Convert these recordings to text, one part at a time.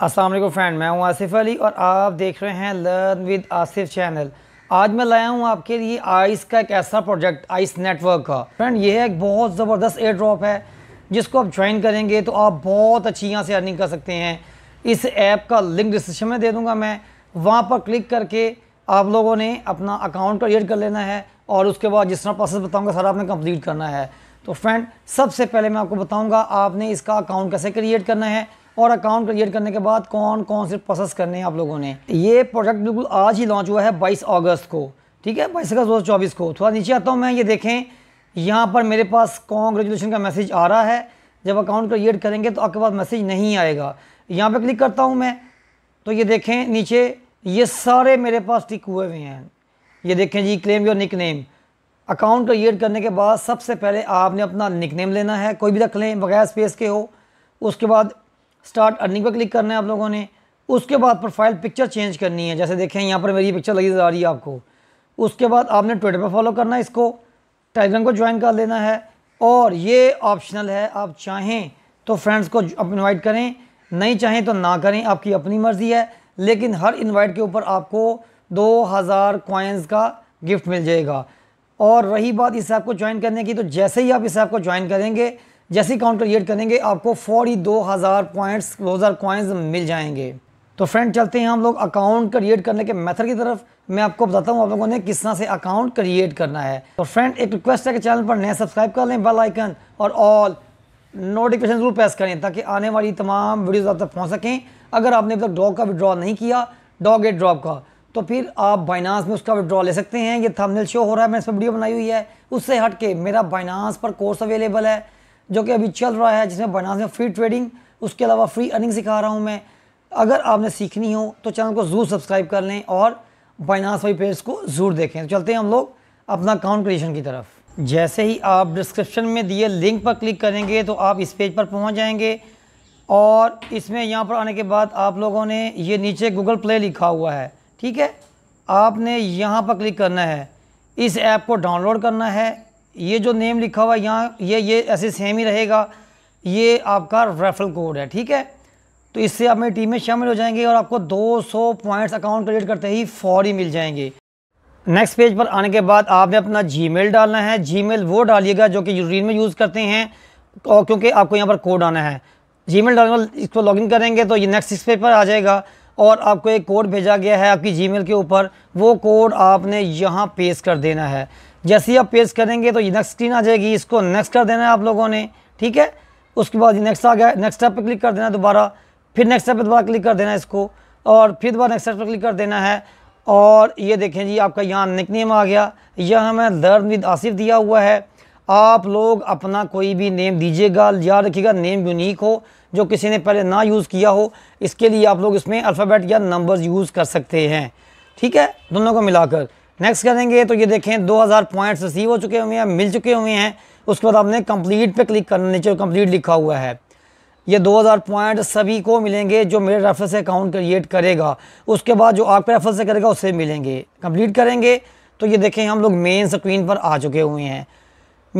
वालेकुम फ्रेंड मैं हूं आसिफ अली और आप देख रहे हैं लर्न विद आसिफ चैनल आज मैं लाया हूं आपके लिए आइस का एक ऐसा प्रोजेक्ट आइस नेटवर्क का फ्रेंड यह एक बहुत ज़बरदस्त एयर ड्रॉप है जिसको आप ज्वाइन करेंगे तो आप बहुत अच्छी यहाँ से अर्निंग कर सकते हैं इस ऐप का लिंक डिस्क्रिप्शन में दे दूँगा मैं वहाँ पर क्लिक करके आप लोगों ने अपना अकाउंट क्रिएट कर लेना है और उसके बाद जिस तरह प्रोसेस बताऊँगा सर आपने कम्प्लीट करना है तो फ्रेंड सबसे पहले मैं आपको बताऊँगा आपने इसका अकाउंट कैसे क्रिएट करना है और अकाउंट क्रिएट करने के बाद कौन कौन से प्रोसेस करने हैं आप लोगों ने ये प्रोडक्ट बिल्कुल आज ही लॉन्च हुआ है बाईस अगस्त को ठीक है बाईस अगस्त दो को थोड़ा नीचे आता हूँ मैं ये देखें यहाँ पर मेरे पास कॉन्ग्रेजुलेशन का मैसेज आ रहा है जब अकाउंट क्रिएट करेंगे तो आपके पास मैसेज नहीं आएगा यहाँ पर क्लिक करता हूँ मैं तो ये देखें नीचे ये सारे मेरे पास टिक हुए हुए हैं ये देखें जी claim your nickname account create करने के बाद सबसे पहले आपने अपना निक नेम लेना है कोई भी रख लें बगैर स्पेस के हो उसके बाद स्टार्ट अर्निंग पर क्लिक करना है आप लोगों ने उसके बाद प्रोफाइल पिक्चर चेंज करनी है जैसे देखें यहाँ पर मेरी पिक्चर लगी जा आ रही है आपको उसके बाद आपने ट्विटर पर फॉलो करना है इसको टेलीग्राम को ज्वाइन कर लेना है और ये ऑप्शनल है आप चाहें तो फ्रेंड्स को आप इन्वाइट करें नहीं चाहें तो ना करें आपकी अपनी मर्ज़ी है लेकिन हर इन्वाइट के ऊपर आपको हज़ार कॉइन्स का गिफ्ट मिल जाएगा और रही बात इस ऐप को ज्वाइन करने की तो जैसे ही आप इस ऐप को ज्वाइन करेंगे जैसे काउंटर क्रिएट करेंगे आपको फौरी 2000 पॉइंट्स क्लोजर कॉइन्स मिल जाएंगे तो फ्रेंड चलते हैं हम लोग अकाउंट क्रिएट करने के मेथड की तरफ मैं आपको बताता हूँ आप लोगों ने किस तरह से अकाउंट क्रिएट करना है तो फ्रेंड एक रिक्वेस्ट है कि चैनल पर नया सब्सक्राइब कर लें बेल आइकन और ऑल नोटिफिकेशन जरूर प्रेस करें ताकि आने वाली तमाम वीडियोज़ आप तक पहुँच सकें अगर आपने अभी तक डॉग का विड्रॉ नहीं किया डॉग एट ड्रॉप का तो फिर आप बाइनास में उसका विड्रॉ ले सकते हैं ये थंबनेल शो हो रहा है मैंने इस पर वीडियो बनाई हुई है उससे हट के मेरा बाइनास पर कोर्स अवेलेबल है जो कि अभी चल रहा है जिसमें में फ्री ट्रेडिंग उसके अलावा फ्री अर्निंग सिखा रहा हूँ मैं अगर आपने सीखनी हो तो चैनल को ज़रूर सब्सक्राइब कर लें और बाइनास वाई पेज को ज़रूर देखें तो चलते हैं हम लोग अपना अकाउंट क्रिएशन की तरफ जैसे ही आप डिस्क्रिप्शन में दिए लिंक पर क्लिक करेंगे तो आप इस पेज पर पहुंच जाएंगे और इसमें यहाँ पर आने के बाद आप लोगों ने ये नीचे गूगल प्ले लिखा हुआ है ठीक है आपने यहाँ पर क्लिक करना है इस ऐप को डाउनलोड करना है ये जो नेम लिखा हुआ यहाँ ये ये ऐसे सेम ही रहेगा ये आपका रेफरल कोड है ठीक है तो इससे आप मेरी टीम में शामिल हो जाएंगे और आपको 200 पॉइंट्स अकाउंट क्रिएट करते ही फौरी मिल जाएंगे नेक्स्ट पेज पर आने के बाद आपने अपना जीमेल डालना है जीमेल वो डालिएगा जो कि यूरिन में यूज़ करते हैं और क्योंकि आपको यहाँ पर कोड आना है जीमेल डाल इसको लॉगिन करेंगे तो ये नेक्स्ट इस पेज पर आ जाएगा और आपको एक कोड भेजा गया है आपकी जी के ऊपर वो कोड आपने यहाँ पेश कर देना है जैसे ही आप पेज करेंगे तो ये नेक्स्ट स्क्रीन आ जाएगी इसको नेक्स्ट कर देना है आप लोगों ने ठीक है उसके बाद ये नेक्स्ट आ गया नेक्स्ट स्टेप पर क्लिक कर देना है दोबारा फिर नेक्स्ट स्टेप पर दोबारा क्लिक कर देना है इसको और फिर दोबारा नेक्स्ट स्टेप पर क्लिक कर देना है और ये देखें जी आपका यहाँ निकनेम आ गया यह हमें दर्द विद आसिफ दिया हुआ है आप लोग अपना कोई भी नेम दीजिएगा याद रखिएगा नेम यूनिक हो जो किसी ने पहले ना यूज़ किया हो इसके लिए आप लोग इसमें अल्फ़ाबेट या नंबर यूज़ कर सकते हैं ठीक है दोनों को मिलाकर नेक्स्ट करेंगे तो ये देखें 2000 पॉइंट्स रिसीव हो चुके हुए हैं मिल चुके हुए हैं उसके बाद आपने कंप्लीट पे क्लिक करना नीचे कंप्लीट लिखा हुआ है ये 2000 पॉइंट सभी को मिलेंगे जो मेरे रेफर से अकाउंट क्रिएट करेगा उसके बाद जो आपके रेफर से करेगा उससे मिलेंगे कंप्लीट करेंगे तो ये देखें हम लोग मेन स्क्रीन पर आ चुके हुए हैं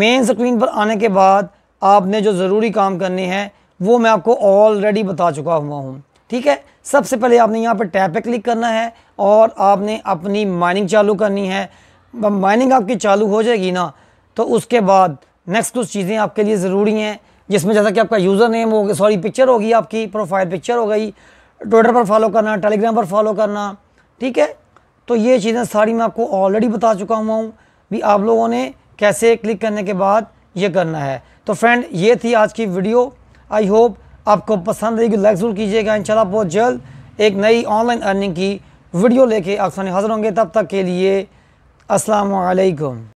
मेन स्क्रीन पर आने के बाद आपने जो ज़रूरी काम करने हैं वो मैं आपको ऑलरेडी बता चुका हुआ हूँ ठीक है सबसे पहले आपने यहाँ पर टैप पे क्लिक करना है और आपने अपनी माइनिंग चालू करनी है माइनिंग आपकी चालू हो जाएगी ना तो उसके बाद नेक्स्ट कुछ चीज़ें आपके लिए ज़रूरी हैं जिसमें जैसा कि आपका यूज़र नेम हो गया सॉरी पिक्चर होगी आपकी प्रोफाइल पिक्चर हो गई ट्विटर पर फॉलो करना टेलीग्राम पर फॉलो करना ठीक है तो ये चीज़ें सारी मैं आपको ऑलरेडी बता चुका हुआ हूँ भी आप लोगों ने कैसे क्लिक करने के बाद ये करना है तो फ्रेंड ये थी आज की वीडियो आई होप आपको पसंद आएगी लाइक जरूर कीजिएगा इंशाल्लाह बहुत जल्द एक नई ऑनलाइन अर्निंग की वीडियो लेके आप सामने हाजिर होंगे तब तक के लिए असलकम